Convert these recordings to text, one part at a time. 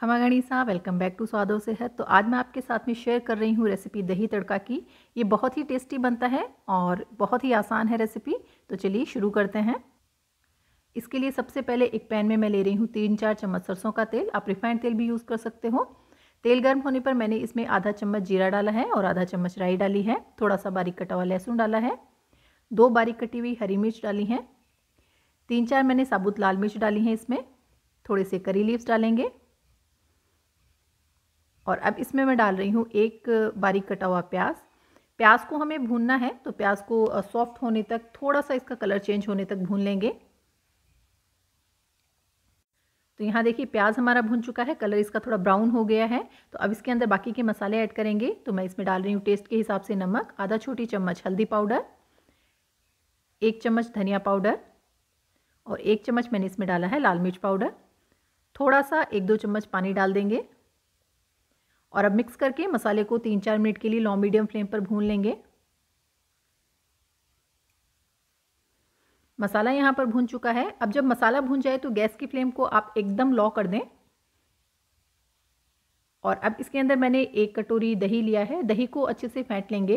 खमा गणिसा welcome back to स्वादो से है तो आज मैं आपके साथ में शेयर कर रही हूँ रेसिपी दही तड़का की ये बहुत ही टेस्टी बनता है और बहुत ही आसान है रेसिपी तो चलिए शुरू करते हैं इसके लिए सबसे पहले एक पैन में मैं ले रही हूँ तीन चार चम्मच सरसों का तेल आप रिफाइंड तेल भी यूज़ कर सकते हो तेल गर्म होने पर मैंने इसमें आधा चम्मच जीरा डाला है और आधा चम्मच राई डाली है थोड़ा सा बारीक कटा हुआ लहसुन डाला है दो बारीक कटी हुई हरी मिर्च डाली है तीन चार मैंने साबुत लाल मिर्च डाली है इसमें थोड़े से करी लीव्स डालेंगे और अब इसमें मैं डाल रही हूँ एक बारीक कटा हुआ प्याज प्याज को हमें भूनना है तो प्याज को सॉफ्ट होने तक थोड़ा सा इसका कलर चेंज होने तक भून लेंगे तो यहाँ देखिए प्याज हमारा भून चुका है कलर इसका थोड़ा ब्राउन हो गया है तो अब इसके अंदर बाकी के मसाले ऐड करेंगे तो मैं इसमें डाल रही हूँ टेस्ट के हिसाब से नमक आधा छोटी चम्मच हल्दी पाउडर एक चम्मच धनिया पाउडर और एक चम्मच मैंने इसमें डाला है लाल मिर्च पाउडर थोड़ा सा एक दो चम्मच पानी डाल देंगे और अब मिक्स करके मसाले को तीन चार मिनट के लिए लॉ मीडियम फ्लेम पर भून लेंगे मसाला यहाँ पर भून चुका है अब जब मसाला भून जाए तो गैस की फ्लेम को आप एकदम लो कर दें और अब इसके अंदर मैंने एक कटोरी दही लिया है दही को अच्छे से फेंट लेंगे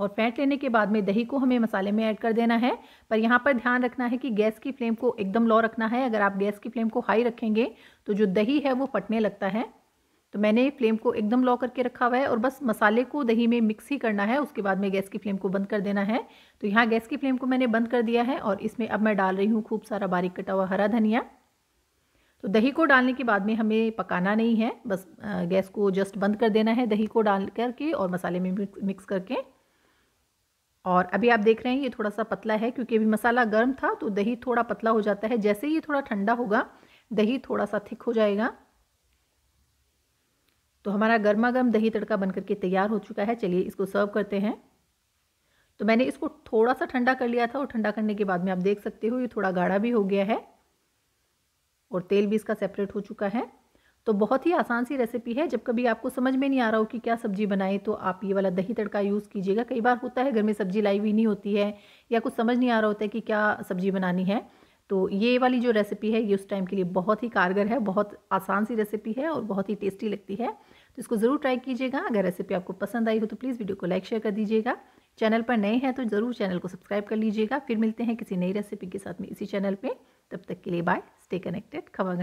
और फेंट लेने के बाद में दही को हमें मसाले में ऐड कर देना है पर यहाँ पर ध्यान रखना है कि गैस की फ्लेम को एकदम लो रखना है अगर आप गैस की फ्लेम को हाई रखेंगे तो जो दही है वो फटने लगता है तो मैंने फ्लेम को एकदम लो करके रखा हुआ है और बस मसाले को दही में मिक्स ही करना है उसके बाद में गैस की फ्लेम को बंद कर देना है तो यहाँ गैस की फ्लेम को मैंने बंद कर दिया है और इसमें अब मैं डाल रही हूँ खूब सारा बारीक कटा हुआ हरा धनिया तो दही को डालने के बाद में हमें पकाना नहीं है बस गैस को जस्ट बंद कर देना है दही को डाल करके और मसाले में मिक्स करके और अभी आप देख रहे हैं ये थोड़ा सा पतला है क्योंकि अभी मसाला गर्म था तो दही थोड़ा पतला हो जाता है जैसे ही ये थोड़ा ठंडा होगा दही थोड़ा सा थिक हो जाएगा तो हमारा गर्मा गर्म दही तड़का बनकर के तैयार हो चुका है चलिए इसको सर्व करते हैं तो मैंने इसको थोड़ा सा ठंडा कर लिया था और ठंडा करने के बाद में आप देख सकते हो ये थोड़ा गाढ़ा भी हो गया है और तेल भी इसका सेपरेट हो चुका है तो बहुत ही आसान सी रेसिपी है जब कभी आपको समझ में नहीं आ रहा हो कि क्या सब्जी बनाए तो आप ये वाला दही तड़का यूज़ कीजिएगा कई बार होता है घर में सब्जी लाई हुई नहीं होती है या कुछ समझ नहीं आ रहा होता है कि क्या सब्जी बनानी है तो ये वाली जो रेसिपी है ये उस टाइम के लिए बहुत ही कारगर है बहुत आसान सी रेसिपी है और बहुत ही टेस्टी लगती है तो इसको ज़रूर ट्राई कीजिएगा अगर रेसिपी आपको पसंद आई हो तो प्लीज़ वीडियो को लाइक शेयर कर दीजिएगा चैनल पर नए हैं तो ज़रूर चैनल को सब्सक्राइब कर लीजिएगा फिर मिलते हैं किसी नई रेसिपी के साथ में इसी चैनल पर तब तक के लिए बाय स्टे कनेक्टेड खबर